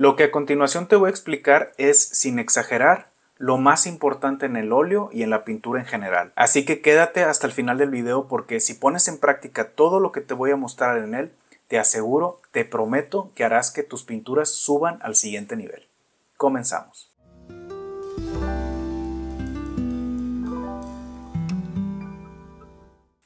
Lo que a continuación te voy a explicar es, sin exagerar, lo más importante en el óleo y en la pintura en general. Así que quédate hasta el final del video porque si pones en práctica todo lo que te voy a mostrar en él, te aseguro, te prometo que harás que tus pinturas suban al siguiente nivel. Comenzamos.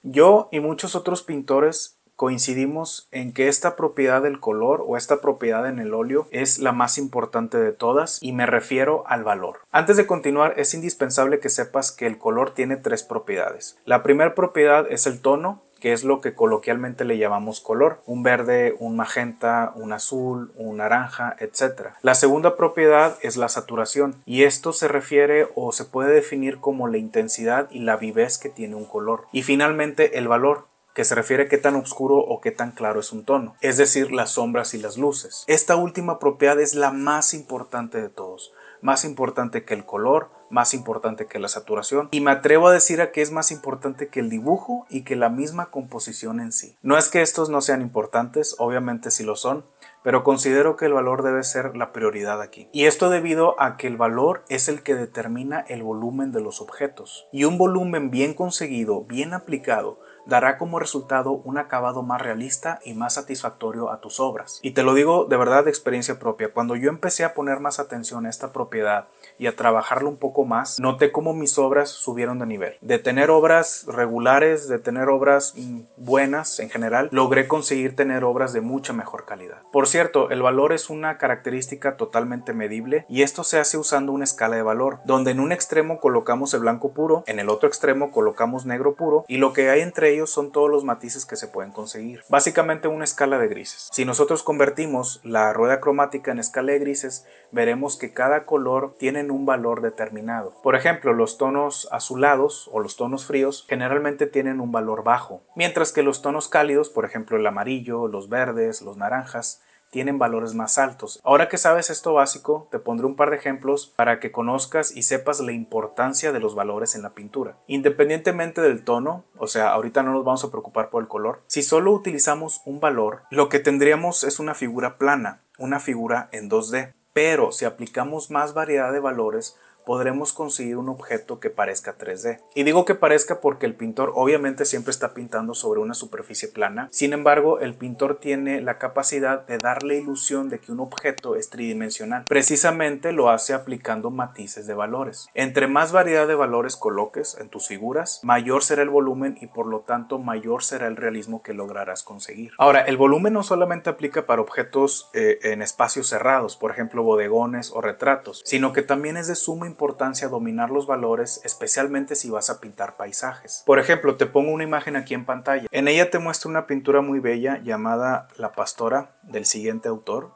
Yo y muchos otros pintores coincidimos en que esta propiedad del color o esta propiedad en el óleo es la más importante de todas y me refiero al valor. Antes de continuar es indispensable que sepas que el color tiene tres propiedades. La primera propiedad es el tono, que es lo que coloquialmente le llamamos color, un verde, un magenta, un azul, un naranja, etc. La segunda propiedad es la saturación y esto se refiere o se puede definir como la intensidad y la vivez que tiene un color. Y finalmente el valor, que se refiere a qué tan oscuro o qué tan claro es un tono, es decir, las sombras y las luces. Esta última propiedad es la más importante de todos, más importante que el color, más importante que la saturación y me atrevo a decir a que es más importante que el dibujo y que la misma composición en sí. No es que estos no sean importantes, obviamente sí lo son, pero considero que el valor debe ser la prioridad aquí. Y esto debido a que el valor es el que determina el volumen de los objetos. Y un volumen bien conseguido, bien aplicado, dará como resultado un acabado más realista y más satisfactorio a tus obras. Y te lo digo de verdad de experiencia propia, cuando yo empecé a poner más atención a esta propiedad y a trabajarlo un poco más, noté cómo mis obras subieron de nivel. De tener obras regulares, de tener obras mm, buenas en general, logré conseguir tener obras de mucha mejor calidad. Por cierto, el valor es una característica totalmente medible y esto se hace usando una escala de valor, donde en un extremo colocamos el blanco puro, en el otro extremo colocamos negro puro y lo que hay entre son todos los matices que se pueden conseguir. Básicamente una escala de grises. Si nosotros convertimos la rueda cromática en escala de grises, veremos que cada color tiene un valor determinado. Por ejemplo, los tonos azulados o los tonos fríos generalmente tienen un valor bajo, mientras que los tonos cálidos, por ejemplo el amarillo, los verdes, los naranjas, tienen valores más altos. Ahora que sabes esto básico, te pondré un par de ejemplos para que conozcas y sepas la importancia de los valores en la pintura. Independientemente del tono, o sea, ahorita no nos vamos a preocupar por el color, si solo utilizamos un valor, lo que tendríamos es una figura plana, una figura en 2D. Pero si aplicamos más variedad de valores, podremos conseguir un objeto que parezca 3D. Y digo que parezca porque el pintor obviamente siempre está pintando sobre una superficie plana, sin embargo el pintor tiene la capacidad de darle ilusión de que un objeto es tridimensional. Precisamente lo hace aplicando matices de valores. Entre más variedad de valores coloques en tus figuras, mayor será el volumen y por lo tanto mayor será el realismo que lograrás conseguir. Ahora, el volumen no solamente aplica para objetos eh, en espacios cerrados, por ejemplo bodegones o retratos, sino que también es de suma importancia importancia dominar los valores, especialmente si vas a pintar paisajes. Por ejemplo, te pongo una imagen aquí en pantalla. En ella te muestro una pintura muy bella llamada La Pastora del siguiente autor.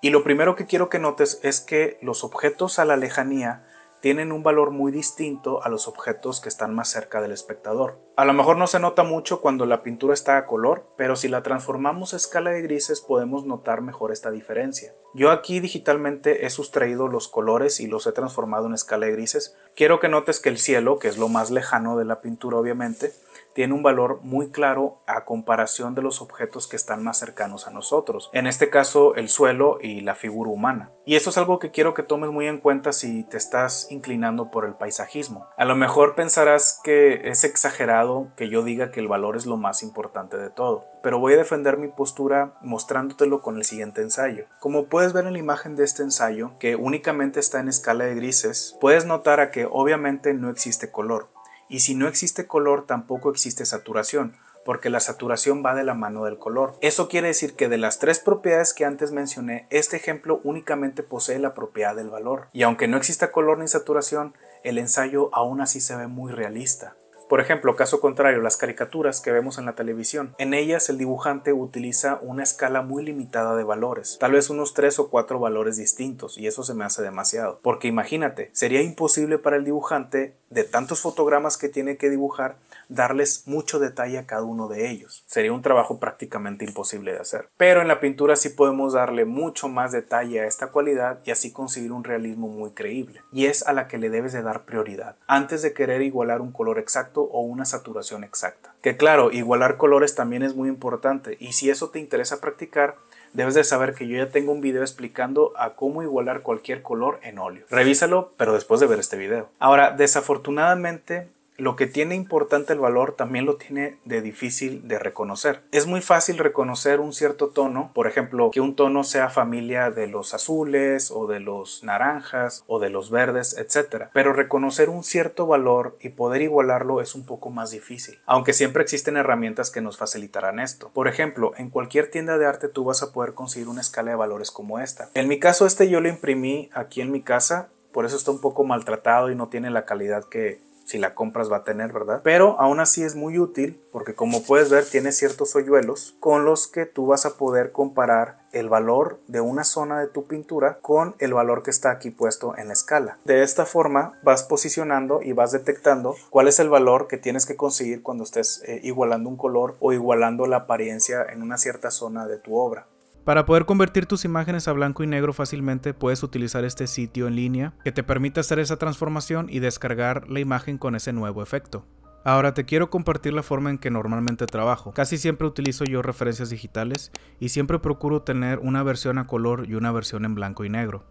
Y lo primero que quiero que notes es que los objetos a la lejanía tienen un valor muy distinto a los objetos que están más cerca del espectador. A lo mejor no se nota mucho cuando la pintura está a color, pero si la transformamos a escala de grises podemos notar mejor esta diferencia. Yo aquí digitalmente he sustraído los colores y los he transformado en escala de grises. Quiero que notes que el cielo, que es lo más lejano de la pintura obviamente, tiene un valor muy claro a comparación de los objetos que están más cercanos a nosotros, en este caso el suelo y la figura humana. Y eso es algo que quiero que tomes muy en cuenta si te estás inclinando por el paisajismo. A lo mejor pensarás que es exagerado que yo diga que el valor es lo más importante de todo, pero voy a defender mi postura mostrándotelo con el siguiente ensayo. Como puedes ver en la imagen de este ensayo, que únicamente está en escala de grises, puedes notar a que obviamente no existe color. Y si no existe color, tampoco existe saturación, porque la saturación va de la mano del color. Eso quiere decir que de las tres propiedades que antes mencioné, este ejemplo únicamente posee la propiedad del valor. Y aunque no exista color ni saturación, el ensayo aún así se ve muy realista. Por ejemplo, caso contrario, las caricaturas que vemos en la televisión. En ellas el dibujante utiliza una escala muy limitada de valores, tal vez unos 3 o 4 valores distintos, y eso se me hace demasiado. Porque imagínate, sería imposible para el dibujante, de tantos fotogramas que tiene que dibujar, darles mucho detalle a cada uno de ellos. Sería un trabajo prácticamente imposible de hacer. Pero en la pintura sí podemos darle mucho más detalle a esta cualidad y así conseguir un realismo muy creíble. Y es a la que le debes de dar prioridad. Antes de querer igualar un color exacto, o una saturación exacta. Que claro, igualar colores también es muy importante y si eso te interesa practicar, debes de saber que yo ya tengo un video explicando a cómo igualar cualquier color en óleo. Revísalo, pero después de ver este video. Ahora, desafortunadamente, lo que tiene importante el valor también lo tiene de difícil de reconocer. Es muy fácil reconocer un cierto tono, por ejemplo, que un tono sea familia de los azules o de los naranjas o de los verdes, etc. Pero reconocer un cierto valor y poder igualarlo es un poco más difícil, aunque siempre existen herramientas que nos facilitarán esto. Por ejemplo, en cualquier tienda de arte tú vas a poder conseguir una escala de valores como esta. En mi caso este yo lo imprimí aquí en mi casa, por eso está un poco maltratado y no tiene la calidad que si la compras va a tener, ¿verdad? Pero aún así es muy útil porque como puedes ver tiene ciertos hoyuelos con los que tú vas a poder comparar el valor de una zona de tu pintura con el valor que está aquí puesto en la escala. De esta forma vas posicionando y vas detectando cuál es el valor que tienes que conseguir cuando estés eh, igualando un color o igualando la apariencia en una cierta zona de tu obra. Para poder convertir tus imágenes a blanco y negro fácilmente, puedes utilizar este sitio en línea que te permite hacer esa transformación y descargar la imagen con ese nuevo efecto. Ahora te quiero compartir la forma en que normalmente trabajo. Casi siempre utilizo yo referencias digitales y siempre procuro tener una versión a color y una versión en blanco y negro.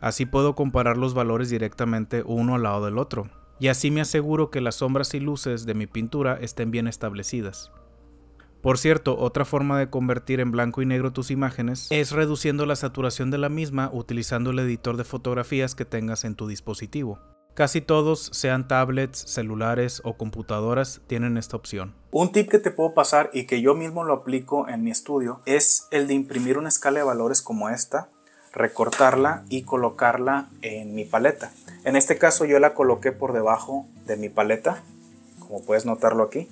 Así puedo comparar los valores directamente uno al lado del otro. Y así me aseguro que las sombras y luces de mi pintura estén bien establecidas. Por cierto, otra forma de convertir en blanco y negro tus imágenes es reduciendo la saturación de la misma utilizando el editor de fotografías que tengas en tu dispositivo. Casi todos, sean tablets, celulares o computadoras, tienen esta opción. Un tip que te puedo pasar y que yo mismo lo aplico en mi estudio es el de imprimir una escala de valores como esta, recortarla y colocarla en mi paleta. En este caso yo la coloqué por debajo de mi paleta, como puedes notarlo aquí.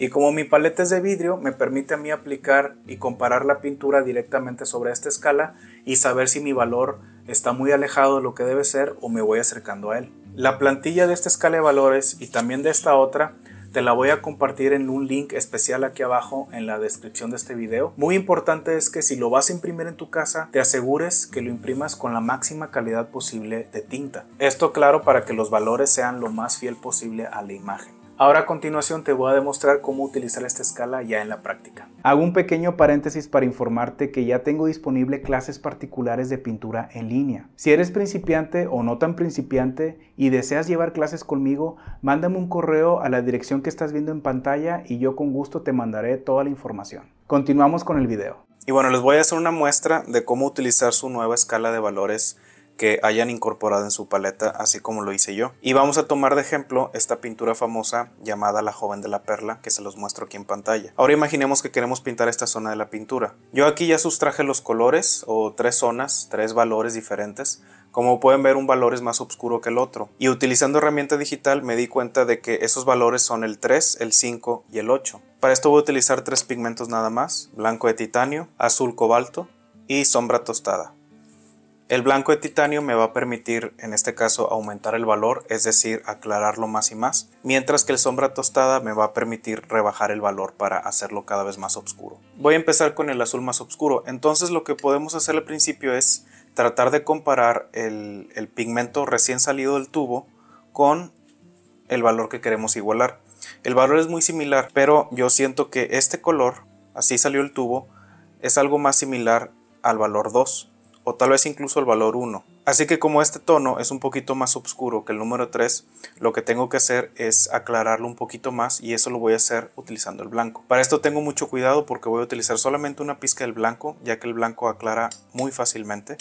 Y como mi paleta es de vidrio, me permite a mí aplicar y comparar la pintura directamente sobre esta escala y saber si mi valor está muy alejado de lo que debe ser o me voy acercando a él. La plantilla de esta escala de valores y también de esta otra te la voy a compartir en un link especial aquí abajo en la descripción de este video. Muy importante es que si lo vas a imprimir en tu casa, te asegures que lo imprimas con la máxima calidad posible de tinta. Esto claro para que los valores sean lo más fiel posible a la imagen. Ahora a continuación te voy a demostrar cómo utilizar esta escala ya en la práctica. Hago un pequeño paréntesis para informarte que ya tengo disponible clases particulares de pintura en línea. Si eres principiante o no tan principiante y deseas llevar clases conmigo, mándame un correo a la dirección que estás viendo en pantalla y yo con gusto te mandaré toda la información. Continuamos con el video. Y bueno, les voy a hacer una muestra de cómo utilizar su nueva escala de valores que hayan incorporado en su paleta, así como lo hice yo. Y vamos a tomar de ejemplo esta pintura famosa llamada La joven de la perla, que se los muestro aquí en pantalla. Ahora imaginemos que queremos pintar esta zona de la pintura. Yo aquí ya sustraje los colores o tres zonas, tres valores diferentes. Como pueden ver, un valor es más oscuro que el otro. Y utilizando herramienta digital me di cuenta de que esos valores son el 3, el 5 y el 8. Para esto voy a utilizar tres pigmentos nada más, blanco de titanio, azul cobalto y sombra tostada. El blanco de titanio me va a permitir, en este caso, aumentar el valor, es decir, aclararlo más y más, mientras que el sombra tostada me va a permitir rebajar el valor para hacerlo cada vez más oscuro. Voy a empezar con el azul más oscuro, entonces lo que podemos hacer al principio es tratar de comparar el, pigmento recién salido del tubo con el valor que queremos igualar. El valor es muy similar, pero yo siento que este color, así salió el tubo, es algo más similar al valor 2 o tal vez incluso el valor 1. Así que como este tono es un poquito más oscuro que el número 3, lo que tengo que hacer es aclararlo un poquito más y eso lo voy a hacer utilizando el blanco. Para esto tengo mucho cuidado porque voy a utilizar solamente una pizca del blanco, ya que el blanco aclara muy fácilmente.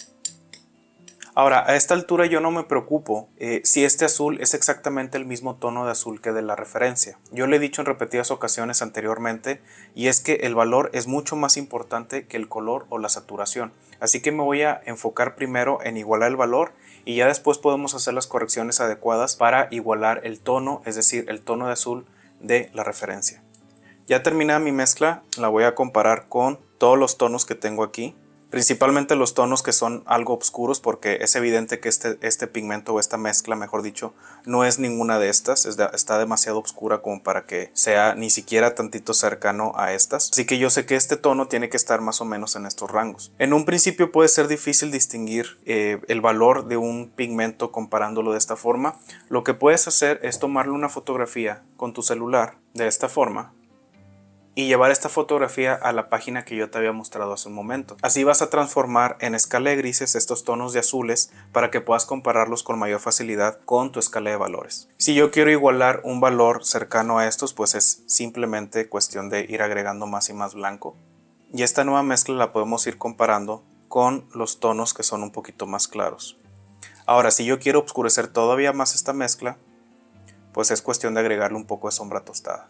Ahora, a esta altura yo no me preocupo eh, si este azul es exactamente el mismo tono de azul que de la referencia. Yo le he dicho en repetidas ocasiones anteriormente y es que el valor es mucho más importante que el color o la saturación. Así que me voy a enfocar primero en igualar el valor y ya después podemos hacer las correcciones adecuadas para igualar el tono, es decir, el tono de azul de la referencia. Ya terminada mi mezcla, la voy a comparar con todos los tonos que tengo aquí principalmente los tonos que son algo oscuros porque es evidente que este, este pigmento o esta mezcla, mejor dicho, no es ninguna de estas, está demasiado oscura como para que sea ni siquiera tantito cercano a estas, así que yo sé que este tono tiene que estar más o menos en estos rangos. En un principio puede ser difícil distinguir eh, el valor de un pigmento comparándolo de esta forma, lo que puedes hacer es tomarle una fotografía con tu celular de esta forma y llevar esta fotografía a la página que yo te había mostrado hace un momento. Así vas a transformar en escala de grises estos tonos de azules para que puedas compararlos con mayor facilidad con tu escala de valores. Si yo quiero igualar un valor cercano a estos, pues es simplemente cuestión de ir agregando más y más blanco. Y esta nueva mezcla la podemos ir comparando con los tonos que son un poquito más claros. Ahora, si yo quiero oscurecer todavía más esta mezcla, pues es cuestión de agregarle un poco de sombra tostada.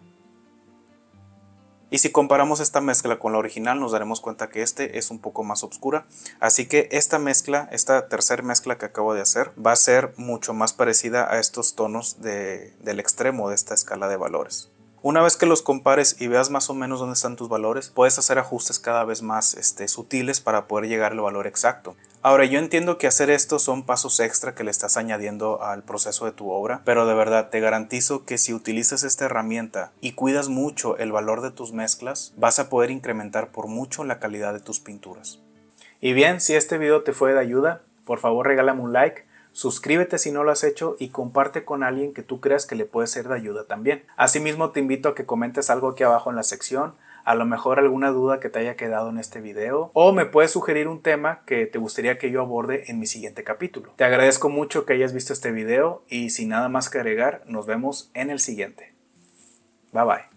Y si comparamos esta mezcla con la original nos daremos cuenta que este es un poco más oscura. Así que esta mezcla, esta tercera mezcla que acabo de hacer, va a ser mucho más parecida a estos tonos del extremo de esta escala de valores. Una vez que los compares y veas más o menos dónde están tus valores, puedes hacer ajustes cada vez más este, sutiles para poder llegar al valor exacto. Ahora, yo entiendo que hacer esto son pasos extra que le estás añadiendo al proceso de tu obra, pero de verdad te garantizo que si utilizas esta herramienta y cuidas mucho el valor de tus mezclas, vas a poder incrementar por mucho la calidad de tus pinturas. Y bien, si este video te fue de ayuda, por favor regálame un like suscríbete si no lo has hecho y comparte con alguien que tú creas que le puede ser de ayuda también. Asimismo te invito a que comentes algo aquí abajo en la sección, a lo mejor alguna duda que te haya quedado en este video o me puedes sugerir un tema que te gustaría que yo aborde en mi siguiente capítulo. Te agradezco mucho que hayas visto este video y sin nada más que agregar, nos vemos en el siguiente. Bye bye.